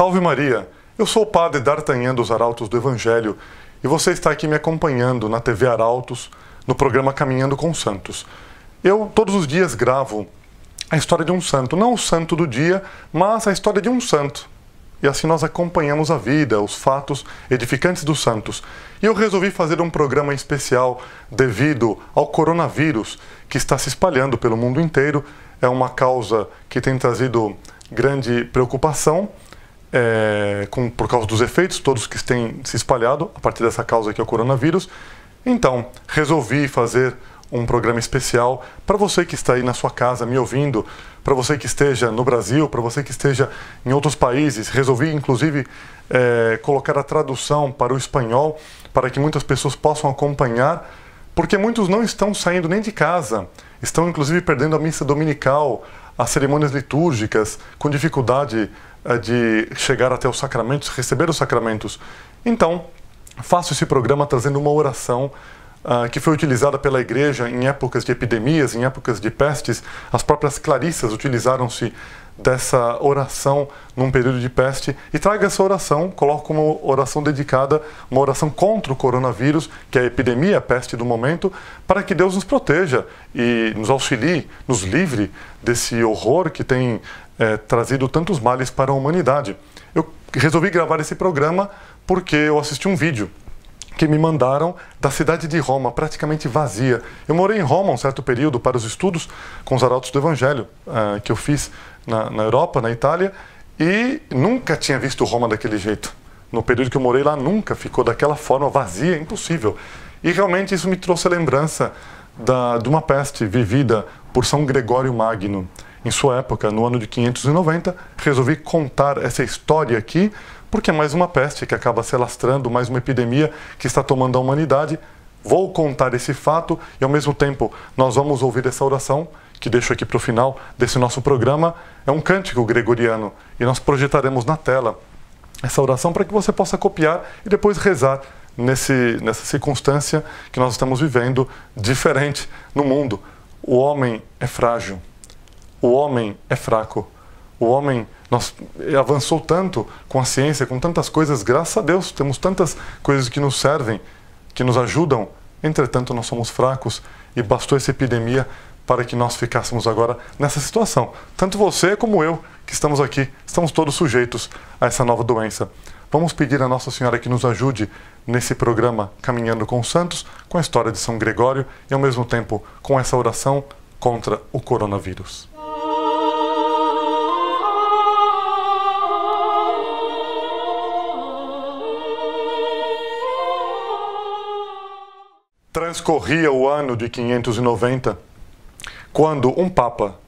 Salve Maria! Eu sou o padre D'Artagnan dos Arautos do Evangelho e você está aqui me acompanhando na TV Arautos, no programa Caminhando com Santos. Eu todos os dias gravo a história de um santo, não o santo do dia, mas a história de um santo. E assim nós acompanhamos a vida, os fatos edificantes dos santos. E eu resolvi fazer um programa especial devido ao coronavírus que está se espalhando pelo mundo inteiro. É uma causa que tem trazido grande preocupação é, com, por causa dos efeitos, todos que têm se espalhado a partir dessa causa que é o coronavírus. Então, resolvi fazer um programa especial para você que está aí na sua casa me ouvindo, para você que esteja no Brasil, para você que esteja em outros países. Resolvi, inclusive, é, colocar a tradução para o espanhol para que muitas pessoas possam acompanhar, porque muitos não estão saindo nem de casa, estão, inclusive, perdendo a missa dominical, as cerimônias litúrgicas, com dificuldade eh, de chegar até os sacramentos, receber os sacramentos. Então, faço esse programa trazendo uma oração ah, que foi utilizada pela igreja em épocas de epidemias, em épocas de pestes. As próprias clarissas utilizaram-se dessa oração num período de peste e traga essa oração, coloque como oração dedicada, uma oração contra o coronavírus, que é a epidemia, a peste do momento, para que Deus nos proteja e nos auxilie, nos livre desse horror que tem é, trazido tantos males para a humanidade. Eu resolvi gravar esse programa porque eu assisti um vídeo que me mandaram da cidade de Roma, praticamente vazia. Eu morei em Roma um certo período para os estudos com os arautos do Evangelho, uh, que eu fiz na, na Europa, na Itália, e nunca tinha visto Roma daquele jeito. No período que eu morei lá, nunca ficou daquela forma vazia, impossível. E realmente isso me trouxe a lembrança da, de uma peste vivida por São Gregório Magno. Em sua época, no ano de 590, resolvi contar essa história aqui porque é mais uma peste que acaba se alastrando, mais uma epidemia que está tomando a humanidade. Vou contar esse fato e, ao mesmo tempo, nós vamos ouvir essa oração, que deixo aqui para o final desse nosso programa. É um cântico gregoriano e nós projetaremos na tela essa oração para que você possa copiar e depois rezar nesse, nessa circunstância que nós estamos vivendo diferente no mundo. O homem é frágil, o homem é fraco o homem nós avançou tanto com a ciência, com tantas coisas, graças a Deus, temos tantas coisas que nos servem, que nos ajudam. Entretanto, nós somos fracos e bastou essa epidemia para que nós ficássemos agora nessa situação. Tanto você como eu, que estamos aqui, estamos todos sujeitos a essa nova doença. Vamos pedir a Nossa Senhora que nos ajude nesse programa Caminhando com os Santos, com a história de São Gregório e, ao mesmo tempo, com essa oração contra o coronavírus. Transcorria o ano de 590, quando um papa,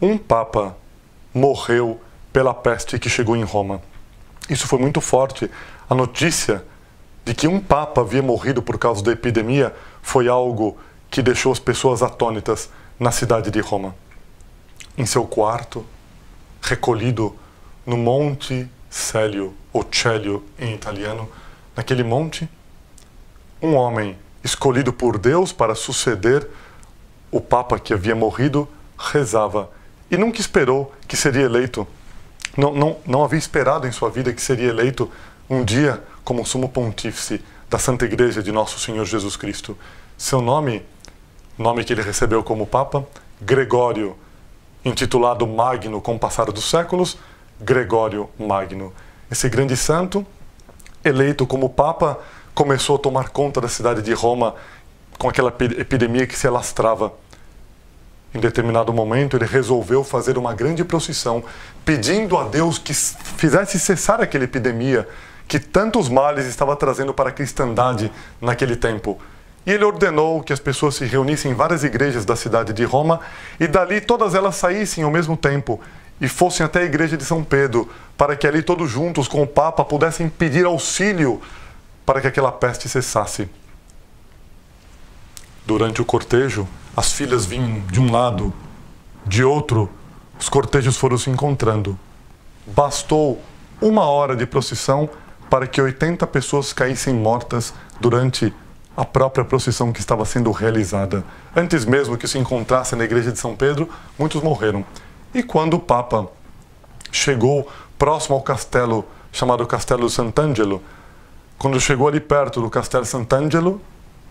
um papa morreu pela peste que chegou em Roma. Isso foi muito forte. A notícia de que um papa havia morrido por causa da epidemia foi algo que deixou as pessoas atônitas na cidade de Roma. Em seu quarto, recolhido no Monte Célio, ou Célio em italiano, naquele monte, um homem escolhido por Deus para suceder o Papa que havia morrido, rezava e nunca esperou que seria eleito. Não, não, não havia esperado em sua vida que seria eleito um dia como sumo pontífice da Santa Igreja de Nosso Senhor Jesus Cristo. Seu nome, nome que ele recebeu como Papa, Gregório, intitulado Magno com o passar dos séculos, Gregório Magno. Esse grande santo, eleito como Papa começou a tomar conta da cidade de Roma com aquela epidemia que se alastrava. Em determinado momento, ele resolveu fazer uma grande procissão, pedindo a Deus que fizesse cessar aquela epidemia que tantos males estava trazendo para a cristandade naquele tempo. E ele ordenou que as pessoas se reunissem em várias igrejas da cidade de Roma e dali todas elas saíssem ao mesmo tempo e fossem até a igreja de São Pedro, para que ali todos juntos com o Papa pudessem pedir auxílio para que aquela peste cessasse. Durante o cortejo, as filhas vinham de um lado, de outro, os cortejos foram se encontrando. Bastou uma hora de procissão para que 80 pessoas caíssem mortas durante a própria procissão que estava sendo realizada. Antes mesmo que se encontrasse na igreja de São Pedro, muitos morreram. E quando o Papa chegou próximo ao castelo chamado Castelo Sant'Angelo, quando chegou ali perto do Castel Sant'Angelo,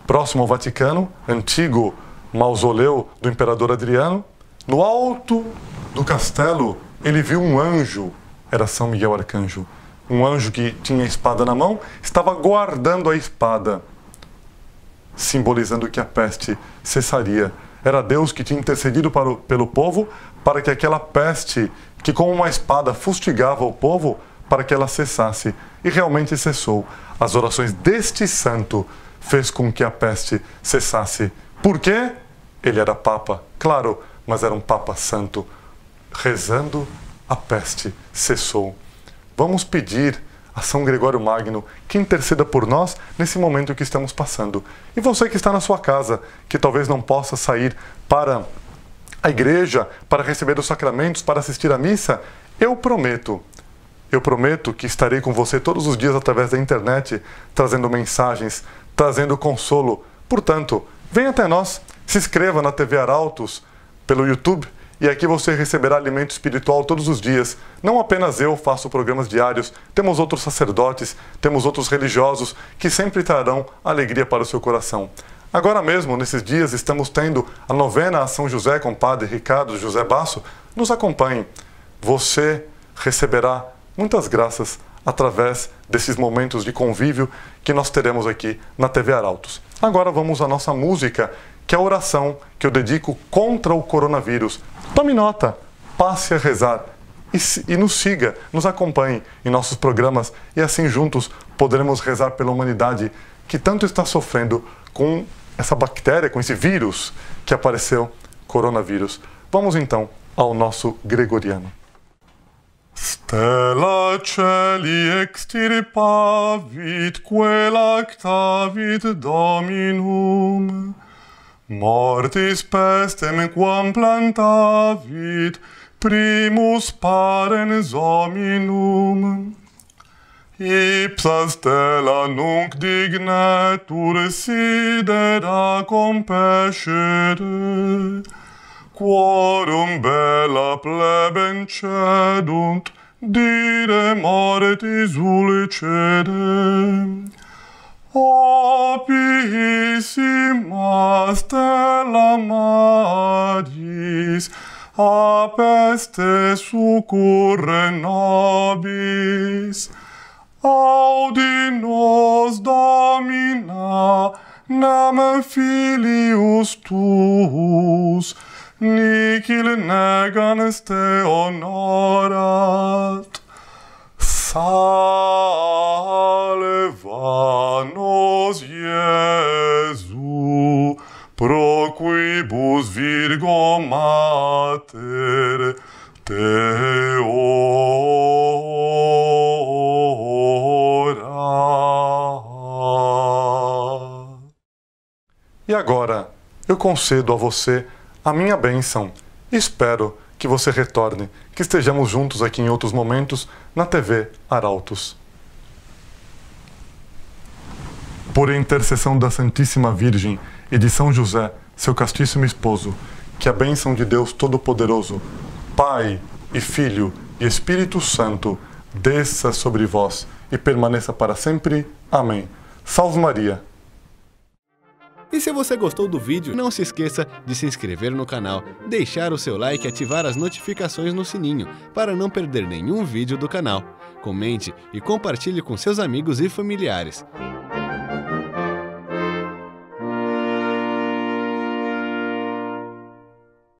próximo ao Vaticano, antigo mausoleu do imperador Adriano, no alto do castelo ele viu um anjo, era São Miguel Arcanjo, um anjo que tinha a espada na mão, estava guardando a espada, simbolizando que a peste cessaria. Era Deus que tinha intercedido o, pelo povo para que aquela peste, que com uma espada fustigava o povo, para que ela cessasse. E realmente cessou. As orações deste santo fez com que a peste cessasse. Por quê? Ele era papa, claro, mas era um papa santo. Rezando, a peste cessou. Vamos pedir a São Gregório Magno que interceda por nós nesse momento que estamos passando. E você que está na sua casa, que talvez não possa sair para a igreja, para receber os sacramentos, para assistir à missa, eu prometo eu prometo que estarei com você todos os dias através da internet, trazendo mensagens, trazendo consolo. Portanto, venha até nós, se inscreva na TV Arautos pelo YouTube e aqui você receberá alimento espiritual todos os dias. Não apenas eu faço programas diários, temos outros sacerdotes, temos outros religiosos que sempre trarão alegria para o seu coração. Agora mesmo, nesses dias, estamos tendo a novena a São José com o Padre Ricardo José Basso. Nos acompanhe. Você receberá muitas graças através desses momentos de convívio que nós teremos aqui na TV Arautos. Agora vamos à nossa música, que é a oração que eu dedico contra o coronavírus. Tome nota, passe a rezar e, e nos siga, nos acompanhe em nossos programas e assim juntos poderemos rezar pela humanidade que tanto está sofrendo com essa bactéria, com esse vírus que apareceu, coronavírus. Vamos então ao nosso gregoriano. Tela celi extirpavit, que lactavit dominum, mortis pestem quam plantavit primus parens ominum. Ipsa stela nunc dignetur sidera compescere, quorum bella plebem cedunt, dire mortis ulicede. Opissima stella magis, apeste succurre nobis, audi nos domina, nam filius tuus, Nihil negans te honorat. Salva nos, Iesu, pro quibus virgo mater teora. E agora eu concedo a você a minha bênção. Espero que você retorne, que estejamos juntos aqui em outros momentos na TV Arautos. Por intercessão da Santíssima Virgem e de São José, seu castíssimo esposo, que a bênção de Deus Todo-Poderoso, Pai e Filho e Espírito Santo, desça sobre vós e permaneça para sempre. Amém. Salve Maria! E se você gostou do vídeo, não se esqueça de se inscrever no canal, deixar o seu like e ativar as notificações no sininho para não perder nenhum vídeo do canal. Comente e compartilhe com seus amigos e familiares.